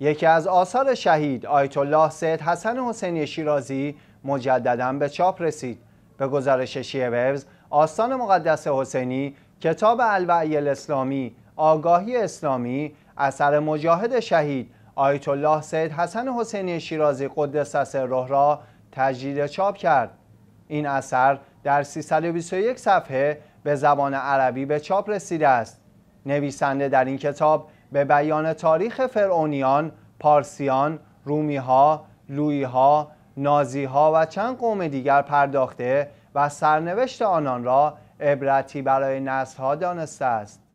یکی از آثار شهید آیت الله سید حسن حسینی شیرازی مجددا به چاپ رسید به گزارش شیعه آستان مقدس حسینی کتاب الوعی الاسلامی آگاهی اسلامی اثر مجاهد شهید آیت الله سید حسن حسینی شیرازی قدس سره را تجدید چاپ کرد این اثر در 321 صفحه به زبان عربی به چاپ رسیده است نویسنده در این کتاب به بیان تاریخ فرعونیان، پارسیان، رومیها، لویها، نازیها و چند قوم دیگر پرداخته و سرنوشت آنان را عبرتی برای نسلها دانسته است